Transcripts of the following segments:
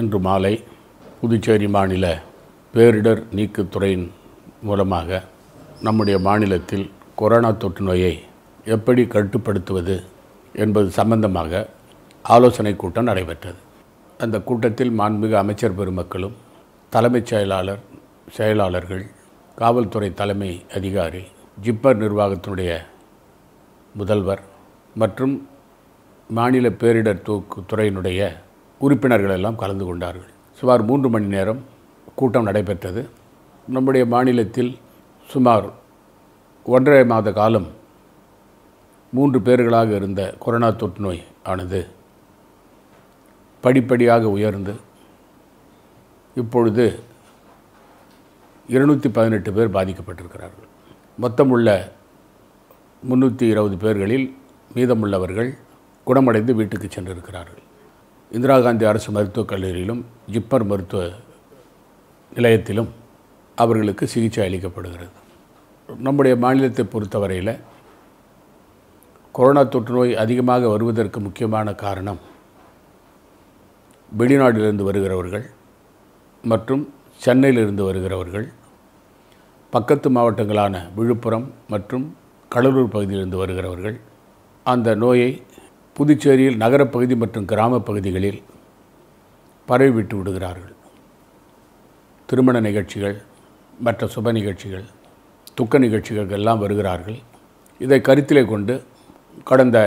இன்று மாலை புதுச்சேரி மாநில பேரிடர் நீக்குத்துறையின் மூலமாக நம்முடைய மாநிலத்தில் கொரோனா தொற்று நோயை எப்படி கட்டுப்படுத்துவது என்பது சம்பந்தமாக ஆலோசனை கூட்டம் நடைபெற்றது அந்த கூட்டத்தில் மாண்புமிகு அமைச்சர் பெருமக்களும் தலைமைச் செயலாளர் செயலாளர்கள் காவல்துறை தலைமை அதிகாரி ஜிப்மர் நிர்வாகத்தினுடைய முதல்வர் மற்றும் மாநில பேரிடர் தூக்கு துறையினுடைய உறுப்பினர்கள் எல்லாம் கலந்து கொண்டார்கள் சுமார் மூன்று மணி நேரம் கூட்டம் நடைபெற்றது நம்முடைய மாநிலத்தில் சுமார் ஒன்றரை மாத காலம் மூன்று பேர்களாக இருந்த கொரோனா தொற்று நோய் ஆனது படிப்படியாக உயர்ந்து இப்பொழுது இருநூற்றி பதினெட்டு பேர் பாதிக்கப்பட்டிருக்கிறார்கள் மொத்தமுள்ள முந்நூற்றி இருபது பேர்களில் மீதமுள்ளவர்கள் குணமடைந்து வீட்டுக்கு சென்றிருக்கிறார்கள் இந்திரா காந்தி அரசு மருத்துவக் கல்லூரியிலும் ஜிப்மர் மருத்துவ நிலையத்திலும் அவர்களுக்கு சிகிச்சை அளிக்கப்படுகிறது நம்முடைய மாநிலத்தை பொறுத்தவரையில் கொரோனா தொற்று நோய் அதிகமாக வருவதற்கு முக்கியமான காரணம் வெளிநாட்டிலிருந்து வருகிறவர்கள் மற்றும் சென்னையிலிருந்து வருகிறவர்கள் பக்கத்து மாவட்டங்களான விழுப்புரம் மற்றும் கடலூர் பகுதியிலிருந்து வருகிறவர்கள் அந்த நோயை புதுச்சேரியில் நகரப்பகுதி மற்றும் கிராமப் பகுதிகளில் பரவிவிட்டு விடுகிறார்கள் திருமண நிகழ்ச்சிகள் மற்ற சுப நிகழ்ச்சிகள் துக்க நிகழ்ச்சிகளுக்கெல்லாம் வருகிறார்கள் இதை கருத்திலே கொண்டு கடந்த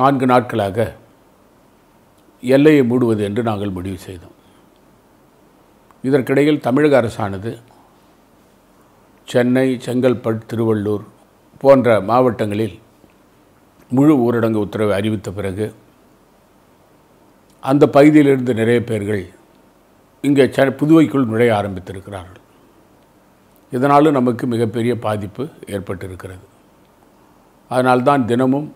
நான்கு நாட்களாக எல்லையை மூடுவது என்று நாங்கள் முடிவு செய்தோம் இதற்கிடையில் தமிழக அரசானது சென்னை செங்கல்பட் திருவள்ளூர் போன்ற மாவட்டங்களில் முழு ஊரடங்கு உத்தரவு அறிவித்த பிறகு அந்த பகுதியிலிருந்து நிறைய பேர்கள் இங்கே ச புதுவைக்குள் நுழைய ஆரம்பித்திருக்கிறார்கள் இதனாலும் நமக்கு மிகப்பெரிய பாதிப்பு ஏற்பட்டிருக்கிறது அதனால்தான் தினமும்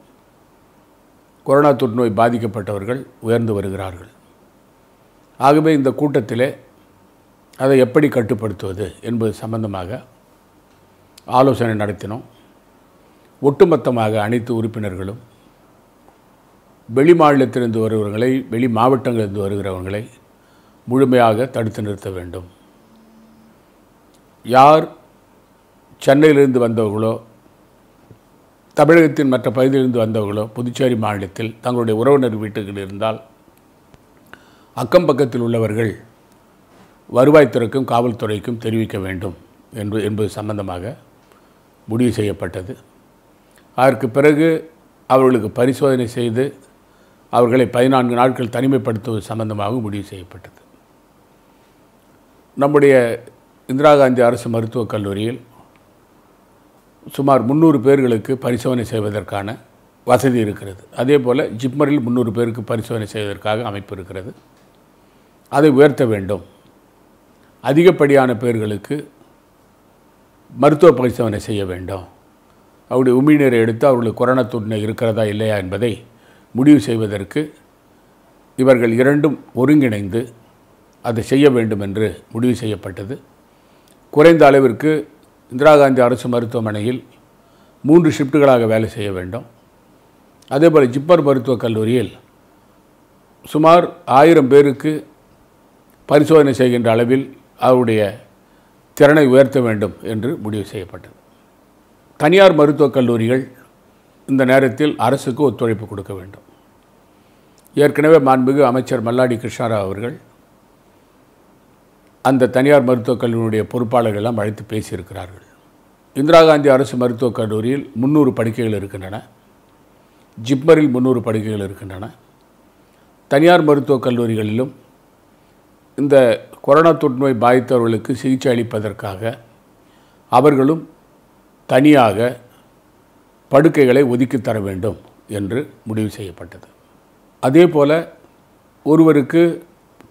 கொரோனா தொற்றுநோய் பாதிக்கப்பட்டவர்கள் உயர்ந்து வருகிறார்கள் ஆகவே இந்த கூட்டத்திலே அதை எப்படி கட்டுப்படுத்துவது என்பது சம்பந்தமாக ஆலோசனை நடத்தினோம் ஒட்டுமொத்தமாக அனைத்து உறுப்பினர்களும் வெளி மாநிலத்திலிருந்து வருபவர்களை வெளி மாவட்டங்களிலிருந்து வருகிறவர்களை முழுமையாக தடுத்து நிறுத்த வேண்டும் யார் சென்னையிலிருந்து வந்தவர்களோ தமிழகத்தின் மற்ற பகுதியிலிருந்து வந்தவர்களோ புதுச்சேரி மாநிலத்தில் தங்களுடைய உறவினர் வீட்டுகள் இருந்தால் அக்கம் பக்கத்தில் உள்ளவர்கள் வருவாய்த்துறைக்கும் காவல்துறைக்கும் தெரிவிக்க வேண்டும் என்று என்பது சம்பந்தமாக முடிவு செய்யப்பட்டது அதற்கு பிறகு அவர்களுக்கு பரிசோதனை செய்து அவர்களை பதினான்கு நாட்கள் தனிமைப்படுத்துவது சம்பந்தமாக முடிவு செய்யப்பட்டது நம்முடைய இந்திரா காந்தி அரசு மருத்துவக் கல்லூரியில் சுமார் முந்நூறு பேர்களுக்கு பரிசோதனை செய்வதற்கான வசதி இருக்கிறது அதே போல் ஜிப்மரில் முந்நூறு பேருக்கு பரிசோதனை செய்வதற்காக அமைப்பு இருக்கிறது அதை உயர்த்த வேண்டும் அதிகப்படியான பேர்களுக்கு மருத்துவ பரிசோதனை செய்ய வேண்டும் அவருடைய உமிழ்நீரை எடுத்து அவர்களுக்கு கொரோனா தொற்று இருக்கிறதா இல்லையா என்பதை முடிவு செய்வதற்கு இவர்கள் இரண்டும் ஒருங்கிணைந்து அதை செய்ய வேண்டும் என்று முடிவு செய்யப்பட்டது குறைந்த அளவிற்கு இந்திரா காந்தி அரசு மருத்துவமனையில் மூன்று ஷிஃப்ட்டுகளாக வேலை செய்ய வேண்டும் அதேபோல் ஜிப்பர் மருத்துவக் கல்லூரியில் சுமார் ஆயிரம் பேருக்கு பரிசோதனை செய்கின்ற அளவில் அவருடைய திறனை உயர்த்த வேண்டும் என்று முடிவு செய்யப்பட்டது தனியார் மருத்துவக் கல்லூரிகள் இந்த நேரத்தில் அரசுக்கு ஒத்துழைப்பு கொடுக்க வேண்டும் ஏற்கனவே மாண்புமிகு அமைச்சர் மல்லாடி கிருஷ்ணாராவ் அவர்கள் அந்த தனியார் மருத்துவக் கல்லூரியுடைய பொறுப்பாளர்களெல்லாம் அழைத்து பேசியிருக்கிறார்கள் இந்திரா காந்தி அரசு மருத்துவக் கல்லூரியில் முந்நூறு படுக்கைகள் இருக்கின்றன ஜிப்மரில் முந்நூறு படுக்கைகள் இருக்கின்றன தனியார் மருத்துவக் கல்லூரிகளிலும் இந்த கொரோனா தொற்றுநோய் பாதித்தவர்களுக்கு சிகிச்சை அளிப்பதற்காக அவர்களும் தனியாக படுக்கைகளை தர வேண்டும் என்று முடிவு செய்யப்பட்டது அதே போல் ஒருவருக்கு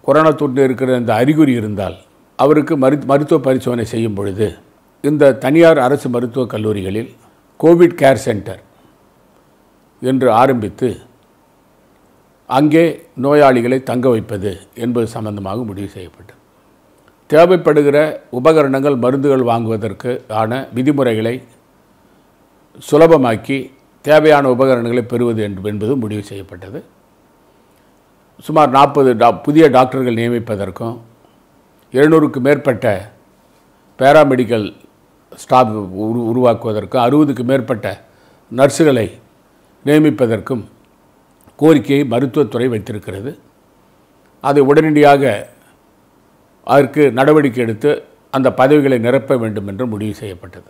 கொரோனா தொற்று இருக்கிற அந்த அறிகுறி இருந்தால் அவருக்கு மரு மருத்துவ பரிசோதனை செய்யும் பொழுது இந்த தனியார் அரசு மருத்துவக் கல்லூரிகளில் கோவிட் கேர் சென்டர் என்று ஆரம்பித்து அங்கே நோயாளிகளை தங்க வைப்பது என்பது சம்பந்தமாக முடிவு செய்யப்பட்டது தேவைப்படுகிற உபகரணங்கள் மருந்துகள் வாங்குவதற்கு ஆன விதிமுறைகளை சுலபமாக்கி தேவையான உபகரணங்களை பெறுவது என்பது முடிவு செய்யப்பட்டது சுமார் நாற்பது டா புதிய டாக்டர்கள் நியமிப்பதற்கும் எழுநூறுக்கு மேற்பட்ட பேராமெடிக்கல் ஸ்டாஃப் உரு உருவாக்குவதற்கும் அறுபதுக்கு மேற்பட்ட நர்ஸுகளை நியமிப்பதற்கும் கோரிக்கையை மருத்துவத்துறை வைத்திருக்கிறது அதை உடனடியாக அதற்கு நடவடிக்கை எடுத்து அந்த பதவிகளை நிரப்ப வேண்டும் என்று முடிவு செய்யப்பட்டது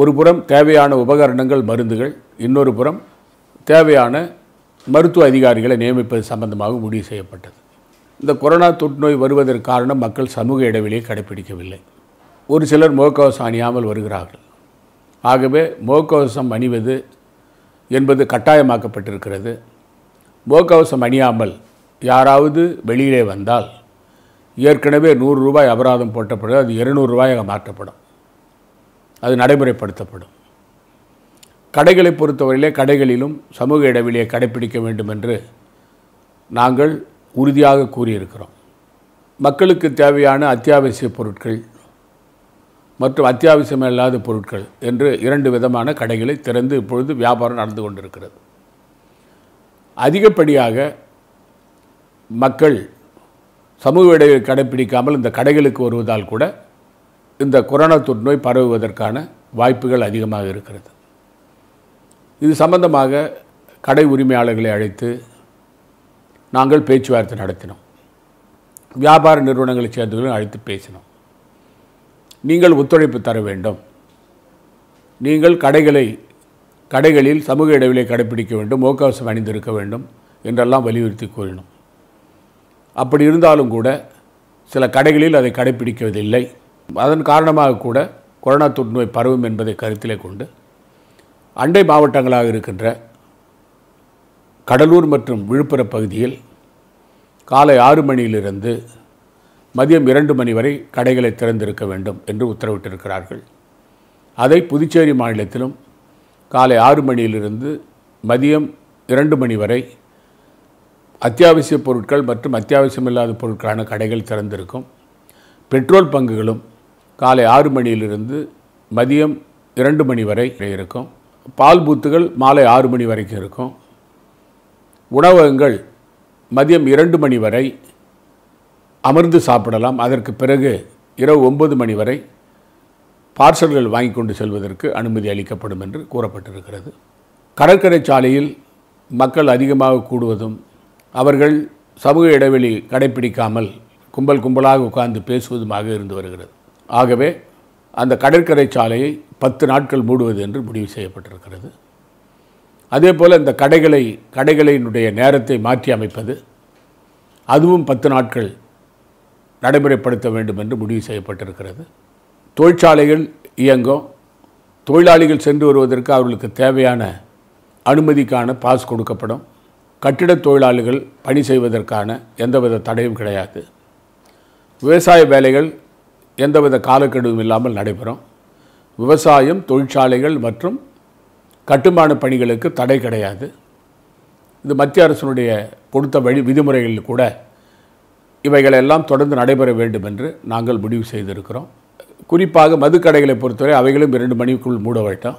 ஒரு புறம் தேவையான உபகரணங்கள் மருந்துகள் இன்னொரு புறம் தேவையான மருத்துவ அதிகாரிகளை நியமிப்பது சம்பந்தமாக முடிவு செய்யப்பட்டது இந்த கொரோனா தொற்று நோய் வருவதற்கு காரணம் மக்கள் சமூக இடைவெளியை கடைபிடிக்கவில்லை ஒரு சிலர் முகக்கவசம் அணியாமல் வருகிறார்கள் ஆகவே முகக்கவசம் அணிவது என்பது கட்டாயமாக்கப்பட்டிருக்கிறது முகக்கவசம் அணியாமல் யாராவது வெளியிலே வந்தால் ஏற்கனவே நூறு ரூபாய் அபராதம் போட்டப்படும் அது இருநூறுரூபாயாக மாற்றப்படும் அது நடைமுறைப்படுத்தப்படும் கடைகளை பொறுத்தவரையிலே கடைகளிலும் சமூக இடைவெளியை கடைபிடிக்க வேண்டும் என்று நாங்கள் உறுதியாக கூறியிருக்கிறோம் மக்களுக்கு தேவையான அத்தியாவசிய பொருட்கள் மற்றும் அத்தியாவசியமில்லாத பொருட்கள் என்று இரண்டு விதமான கடைகளை திறந்து இப்பொழுது வியாபாரம் நடந்து கொண்டிருக்கிறது அதிகப்படியாக மக்கள் சமூக இடைவெளி கடைப்பிடிக்காமல் இந்த கடைகளுக்கு வருவதால் கூட இந்த கொரோனா தொற்றுநோய் பரவுவதற்கான வாய்ப்புகள் அதிகமாக இருக்கிறது இது சம்பந்தமாக கடை உரிமையாளர்களை அழைத்து நாங்கள் பேச்சுவார்த்தை நடத்தினோம் வியாபார நிறுவனங்களைச் சேர்ந்தவர்களும் அழைத்து பேசினோம் நீங்கள் ஒத்துழைப்பு தர வேண்டும் நீங்கள் கடைகளை கடைகளில் சமூக இடைவெளியை கடைப்பிடிக்க வேண்டும் முகக்கவசம் அணிந்திருக்க வேண்டும் என்றெல்லாம் வலியுறுத்தி கூறினோம் அப்படி இருந்தாலும் கூட சில கடைகளில் அதை கடைபிடிக்கவதில்லை அதன் காரணமாக கூட கொரோனா தொற்றுநோய் பரவும் என்பதை கருத்திலே கொண்டு அண்டை மாவட்டங்களாக இருக்கின்ற கடலூர் மற்றும் விழுப்புரம் பகுதியில் காலை ஆறு மணியிலிருந்து மதியம் இரண்டு மணி வரை கடைகளை திறந்திருக்க வேண்டும் என்று உத்தரவிட்டிருக்கிறார்கள் அதை புதுச்சேரி மாநிலத்திலும் காலை ஆறு மணியிலிருந்து மதியம் இரண்டு மணி வரை அத்தியாவசிய பொருட்கள் மற்றும் அத்தியாவசியமில்லாத பொருட்களான கடைகள் திறந்திருக்கும் பெட்ரோல் பங்குகளும் காலை ஆறு மணியிலிருந்து மதியம் இரண்டு மணி வரை இருக்கும் பால் பூத்துகள் மாலை ஆறு மணி வரைக்கும் இருக்கும் உணவகங்கள் மதியம் இரண்டு மணி வரை அமர்ந்து சாப்பிடலாம் அதற்கு பிறகு இரவு ஒன்பது மணி வரை பார்சல்கள் வாங்கி கொண்டு செல்வதற்கு அனுமதி அளிக்கப்படும் என்று கூறப்பட்டிருக்கிறது கடற்கரை சாலையில் மக்கள் அதிகமாக கூடுவதும் அவர்கள் சமூக இடைவெளி கடைபிடிக்காமல் கும்பல் கும்பலாக உட்கார்ந்து பேசுவதுமாக இருந்து வருகிறது ஆகவே அந்த கடற்கரை சாலையை பத்து நாட்கள் மூடுவது என்று முடிவு செய்யப்பட்டிருக்கிறது அதே போல் இந்த கடைகளை கடைகளினுடைய நேரத்தை மாற்றி அமைப்பது அதுவும் பத்து நாட்கள் நடைமுறைப்படுத்த வேண்டும் என்று முடிவு செய்யப்பட்டிருக்கிறது தொழிற்சாலைகள் இயங்கும் தொழிலாளிகள் சென்று வருவதற்கு அவர்களுக்கு தேவையான அனுமதிக்கான பாஸ் கொடுக்கப்படும் கட்டிடத் தொழிலாளிகள் பணி செய்வதற்கான எந்தவித தடையும் கிடையாது விவசாய வேலைகள் எந்தவித காலக்கெடுவும் இல்லாமல் நடைபெறும் விவசாயம் தொழிற்சாலைகள் மற்றும் கட்டுமான பணிகளுக்கு தடை கிடையாது இது மத்திய அரசினுடைய கொடுத்த வழி விதிமுறைகளில் கூட இவைகளெல்லாம் தொடர்ந்து நடைபெற வேண்டும் என்று நாங்கள் முடிவு செய்திருக்கிறோம் குறிப்பாக மதுக்கடைகளை பொறுத்தவரை அவைகளும் இரண்டு மணிக்குள் மூட வேண்டும்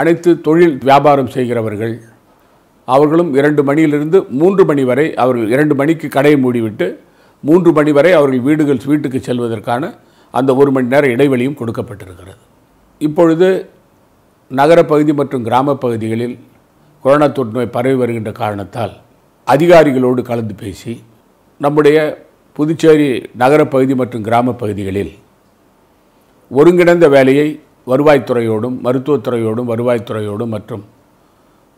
அனைத்து தொழில் வியாபாரம் செய்கிறவர்கள் அவர்களும் இரண்டு மணியிலிருந்து மூன்று மணி வரை அவர்கள் இரண்டு மணிக்கு கடையை மூடிவிட்டு மூன்று மணி வரை அவர்கள் வீடுகள் வீட்டுக்கு செல்வதற்கான அந்த ஒரு மணி நேர இடைவெளியும் கொடுக்கப்பட்டிருக்கிறது இப்பொழுது நகரப்பகுதி மற்றும் கிராம பகுதிகளில் கொரோனா தொற்றுநோய் பரவி வருகின்ற காரணத்தால் அதிகாரிகளோடு கலந்து பேசி நம்முடைய புதுச்சேரி நகரப்பகுதி மற்றும் கிராமப்பகுதிகளில் பகுதிகளில் ஒருங்கிணைந்த வேலையை வருவாய்த்துறையோடும் மருத்துவத்துறையோடும் வருவாய்த்துறையோடும் மற்றும்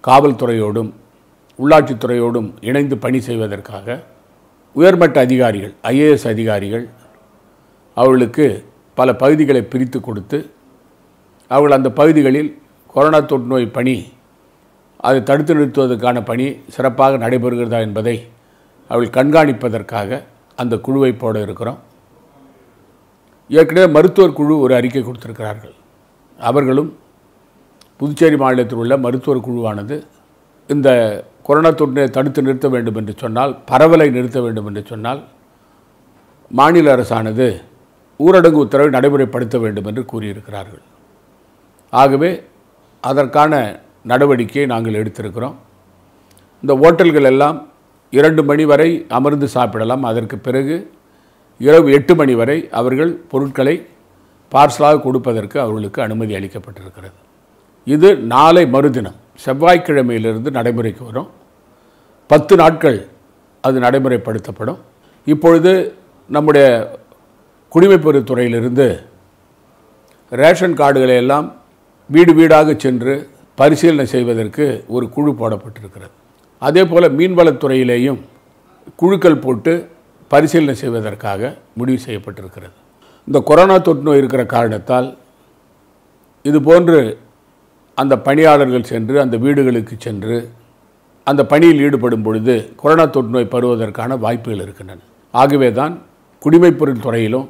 காவல்துறையோடும் உள்ளாட்சித்துறையோடும் இணைந்து பணி செய்வதற்காக உயர்மட்ட அதிகாரிகள் ஐஏஎஸ் அதிகாரிகள் அவர்களுக்கு பல பகுதிகளை பிரித்து கொடுத்து அவர்கள் அந்த பகுதிகளில் கொரோனா தொற்று நோய் பணி அதை தடுத்து நிறுத்துவதற்கான பணி சிறப்பாக நடைபெறுகிறதா என்பதை அவள் கண்காணிப்பதற்காக அந்த குழுவை போட இருக்கிறோம் ஏற்கனவே மருத்துவர் குழு ஒரு அறிக்கை கொடுத்துருக்கிறார்கள் அவர்களும் புதுச்சேரி மாநிலத்தில் உள்ள மருத்துவர் குழுவானது இந்த கொரோனா தொற்றினை தடுத்து நிறுத்த வேண்டும் என்று சொன்னால் பரவலை நிறுத்த வேண்டும் என்று சொன்னால் மாநில அரசானது ஊரடங்கு உத்தரவை நடைமுறைப்படுத்த வேண்டும் என்று கூறியிருக்கிறார்கள் ஆகவே அதற்கான நடவடிக்கையை நாங்கள் எடுத்திருக்கிறோம் இந்த ஓட்டல்கள் எல்லாம் இரண்டு மணி வரை அமர்ந்து சாப்பிடலாம் அதற்கு பிறகு இரவு எட்டு மணி வரை அவர்கள் பொருட்களை பார்சலாக கொடுப்பதற்கு அவர்களுக்கு அனுமதி அளிக்கப்பட்டிருக்கிறது இது நாளை மறுதினம் செவ்வாய்க்கிழமையிலிருந்து நடைமுறைக்கு வரும் பத்து நாட்கள் அது நடைமுறைப்படுத்தப்படும் இப்பொழுது நம்முடைய குடிமைப்பொருத்துறையிலிருந்து ரேஷன் கார்டுகளை எல்லாம் வீடு வீடாக சென்று பரிசீலனை செய்வதற்கு ஒரு குழு போடப்பட்டிருக்கிறது அதே போல் மீன்வளத்துறையிலேயும் குழுக்கள் போட்டு பரிசீலனை செய்வதற்காக முடிவு செய்யப்பட்டிருக்கிறது இந்த கொரோனா தொற்று நோய் இருக்கிற காரணத்தால் இது போன்று அந்த பணியாளர்கள் சென்று அந்த வீடுகளுக்கு சென்று அந்த பணியில் ஈடுபடும் பொழுது கொரோனா தொற்று நோய் பருவதற்கான வாய்ப்புகள் இருக்கின்றன ஆகவே தான் குடிமைப்பொருள் துறையிலும்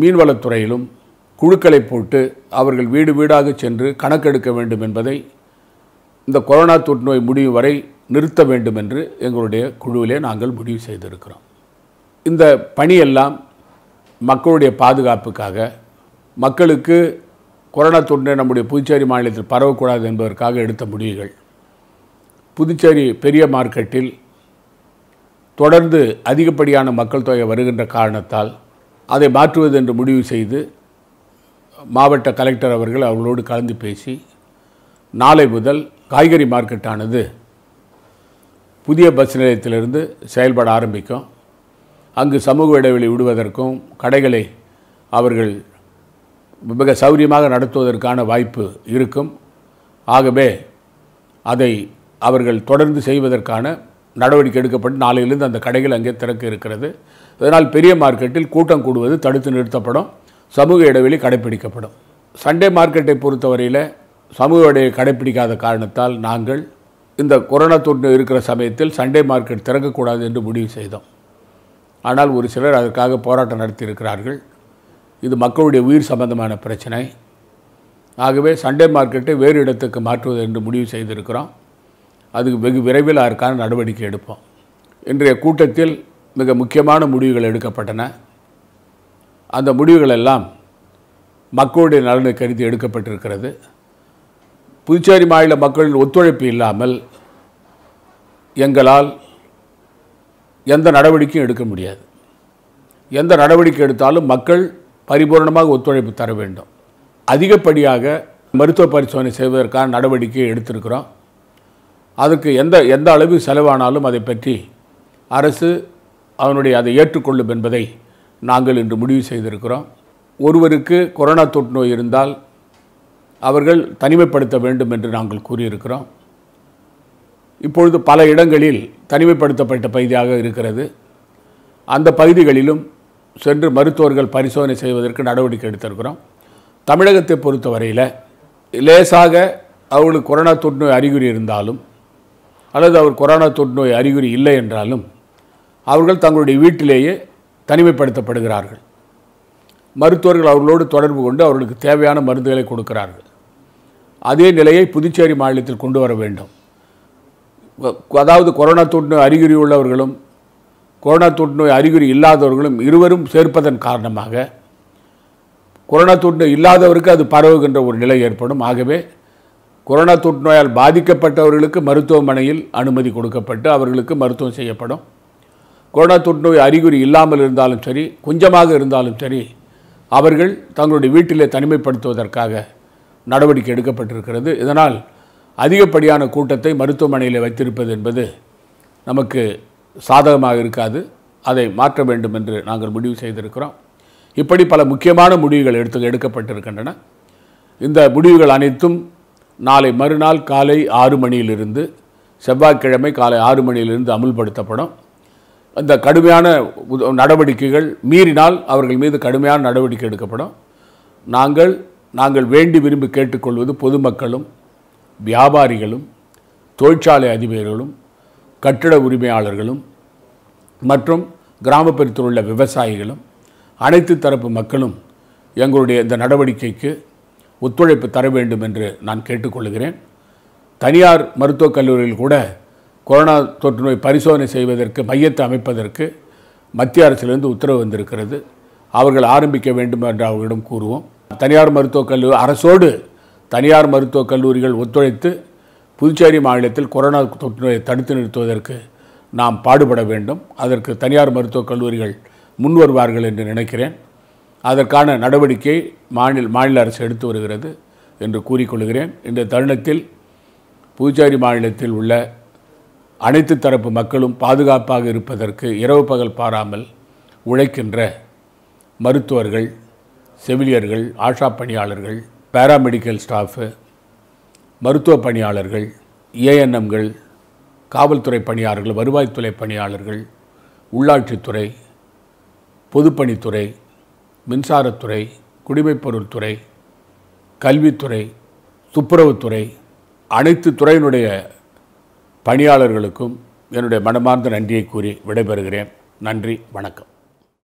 மீன்வளத்துறையிலும் குழுக்களை போட்டு அவர்கள் வீடு வீடாக சென்று கணக்கெடுக்க வேண்டும் என்பதை இந்த கொரோனா தொற்று நோய் முடிவு வரை நிறுத்த வேண்டும் என்று எங்களுடைய குழுவிலே நாங்கள் முடிவு செய்திருக்கிறோம் இந்த பணியெல்லாம் மக்களுடைய பாதுகாப்புக்காக மக்களுக்கு கொரோனா தொற்று நம்முடைய புதுச்சேரி மாநிலத்தில் பரவக்கூடாது என்பதற்காக எடுத்த முடிவுகள் புதுச்சேரி பெரிய மார்க்கெட்டில் தொடர்ந்து அதிகப்படியான மக்கள் தொகை வருகின்ற காரணத்தால் அதை மாற்றுவது என்று முடிவு செய்து மாவட்ட கலெக்டர் அவர்கள் அவர்களோடு கலந்து பேசி நாளை முதல் காய்கறி மார்க்கெட்டானது புதிய பஸ் நிலையத்திலிருந்து செயல்பட ஆரம்பிக்கும் அங்கு சமூக இடைவெளி விடுவதற்கும் கடைகளை அவர்கள் மிக சௌரியமாக நடத்துவதற்கான வாய்ப்பு இருக்கும் ஆகவே அதை அவர்கள் தொடர்ந்து செய்வதற்கான நடவடிக்கை எடுக்கப்பட்டு நாளையிலிருந்து அந்த கடைகள் அங்கே திறக்க இருக்கிறது இதனால் பெரிய மார்க்கெட்டில் கூட்டம் கூடுவது தடுத்து நிறுத்தப்படும் சமூக இடைவெளி கடைப்பிடிக்கப்படும் சண்டே மார்க்கெட்டை பொறுத்தவரையில் சமூக இடைவெளி கடைப்பிடிக்காத காரணத்தால் நாங்கள் இந்த கொரோனா தொற்று இருக்கிற சமயத்தில் சண்டே மார்க்கெட் திறக்கக்கூடாது என்று முடிவு செய்தோம் ஆனால் ஒரு சிலர் அதற்காக போராட்டம் நடத்தியிருக்கிறார்கள் இது மக்களுடைய உயிர் சம்பந்தமான பிரச்சனை ஆகவே சண்டே மார்க்கெட்டை வேறு இடத்துக்கு மாற்றுவது என்று முடிவு செய்திருக்கிறோம் அதுக்கு வெகு விரைவில் அதற்கான நடவடிக்கை எடுப்போம் இன்றைய கூட்டத்தில் மிக முக்கியமான முடிவுகள் எடுக்கப்பட்டன அந்த முடிவுகள் எல்லாம் மக்களுடைய நலனை கருதி எடுக்கப்பட்டிருக்கிறது புதுச்சேரி மாநில மக்களின் ஒத்துழைப்பு இல்லாமல் எங்களால் எந்த நடவடிக்கையும் எடுக்க முடியாது எந்த நடவடிக்கை எடுத்தாலும் மக்கள் பரிபூர்ணமாக ஒத்துழைப்பு தர வேண்டும் அதிகப்படியாக மருத்துவ பரிசோதனை செய்வதற்கான நடவடிக்கை எடுத்திருக்கிறோம் அதுக்கு எந்த எந்த அளவு செலவானாலும் அதை பற்றி அரசு அதனுடைய அதை ஏற்றுக்கொள்ளும் என்பதை நாங்கள் இன்று முடிவு செய்திருக்கிறோம் ஒருவருக்கு கொரோனா தொற்று நோய் இருந்தால் அவர்கள் தனிமைப்படுத்த வேண்டும் என்று நாங்கள் கூறியிருக்கிறோம் இப்பொழுது பல இடங்களில் தனிமைப்படுத்தப்பட்ட பகுதியாக இருக்கிறது அந்த பகுதிகளிலும் சென்று மருத்துவர்கள் பரிசோதனை செய்வதற்கு நடவடிக்கை எடுத்திருக்கிறோம் தமிழகத்தை பொறுத்த வரையில் லேசாக அவர்களுக்கு கொரோனா தொற்றுநோய் அறிகுறி இருந்தாலும் அல்லது அவர் கொரோனா தொற்றுநோய் அறிகுறி இல்லை என்றாலும் அவர்கள் தங்களுடைய வீட்டிலேயே தனிமைப்படுத்தப்படுகிறார்கள் மருத்துவர்கள் அவர்களோடு தொடர்பு கொண்டு அவர்களுக்கு தேவையான மருந்துகளை கொடுக்கிறார்கள் அதே நிலையை புதுச்சேரி மாநிலத்தில் கொண்டு வர வேண்டும் அதாவது கொரோனா தொற்று அறிகுறி உள்ளவர்களும் கொரோனா தொற்று நோய் அறிகுறி இல்லாதவர்களும் இருவரும் சேர்ப்பதன் காரணமாக கொரோனா தொற்று நோய் இல்லாதவருக்கு அது பரவுகின்ற ஒரு நிலை ஏற்படும் ஆகவே கொரோனா தொற்று நோயால் பாதிக்கப்பட்டவர்களுக்கு மருத்துவமனையில் அனுமதி கொடுக்கப்பட்டு அவர்களுக்கு மருத்துவம் செய்யப்படும் கொரோனா தொற்று நோய் அறிகுறி இல்லாமல் இருந்தாலும் சரி கொஞ்சமாக இருந்தாலும் சரி அவர்கள் தங்களுடைய வீட்டிலே தனிமைப்படுத்துவதற்காக நடவடிக்கை எடுக்கப்பட்டிருக்கிறது இதனால் அதிகப்படியான கூட்டத்தை மருத்துவமனையில் வைத்திருப்பது என்பது நமக்கு சாதகமாக இருக்காது அதை மாற்ற வேண்டும் என்று நாங்கள் முடிவு செய்திருக்கிறோம் இப்படி பல முக்கியமான முடிவுகள் எடுத்து எடுக்கப்பட்டிருக்கின்றன இந்த முடிவுகள் அனைத்தும் நாளை மறுநாள் காலை ஆறு மணியிலிருந்து செவ்வாய்க்கிழமை காலை ஆறு மணியிலிருந்து அமுல்படுத்தப்படும் இந்த கடுமையான நடவடிக்கைகள் மீறினால் அவர்கள் மீது கடுமையான நடவடிக்கை எடுக்கப்படும் நாங்கள் நாங்கள் வேண்டி விரும்பி கேட்டுக்கொள்வது பொதுமக்களும் வியாபாரிகளும் தொழிற்சாலை அதிபர்களும் கட்டிட உரிமையாளர்களும் மற்றும் கிராமப்புறத்தில் உள்ள விவசாயிகளும் அனைத்து தரப்பு மக்களும் எங்களுடைய இந்த நடவடிக்கைக்கு ஒத்துழைப்பு தர வேண்டும் என்று நான் கேட்டுக்கொள்கிறேன் தனியார் மருத்துவக் கல்லூரியில் கூட கொரோனா தொற்று நோய் பரிசோதனை செய்வதற்கு மையத்தை அமைப்பதற்கு மத்திய அரசிலிருந்து உத்தரவு வந்திருக்கிறது அவர்கள் ஆரம்பிக்க வேண்டும் என்று அவர்களிடம் கூறுவோம் தனியார் மருத்துவக் கல்லூரி அரசோடு தனியார் மருத்துவக் கல்லூரிகள் ஒத்துழைத்து புதுச்சேரி மாநிலத்தில் கொரோனா தொற்று நோயை தடுத்து நிறுத்துவதற்கு நாம் பாடுபட வேண்டும் அதற்கு தனியார் மருத்துவக் கல்லூரிகள் முன் வருவார்கள் என்று நினைக்கிறேன் அதற்கான நடவடிக்கை மாநில மாநில அரசு எடுத்து வருகிறது என்று கூறிக்கொள்கிறேன் இந்த தருணத்தில் புதுச்சேரி மாநிலத்தில் உள்ள அனைத்து தரப்பு மக்களும் பாதுகாப்பாக இருப்பதற்கு இரவு பகல் பாராமல் உழைக்கின்ற மருத்துவர்கள் செவிலியர்கள் ஆஷா பணியாளர்கள் பேராமெடிக்கல் ஸ்டாஃபு மருத்துவ பணியாளர்கள் ஏஎன்எம்கள் காவல்துறை பணியாளர்கள் வருவாய்த்துறை பணியாளர்கள் உள்ளாட்சித்துறை பொதுப்பணித்துறை மின்சாரத்துறை குடிமைப்பொருள் துறை கல்வித்துறை துப்புரவுத்துறை அனைத்து துறையினுடைய பணியாளர்களுக்கும் என்னுடைய மனமார்ந்த நன்றியை கூறி விடைபெறுகிறேன் நன்றி வணக்கம்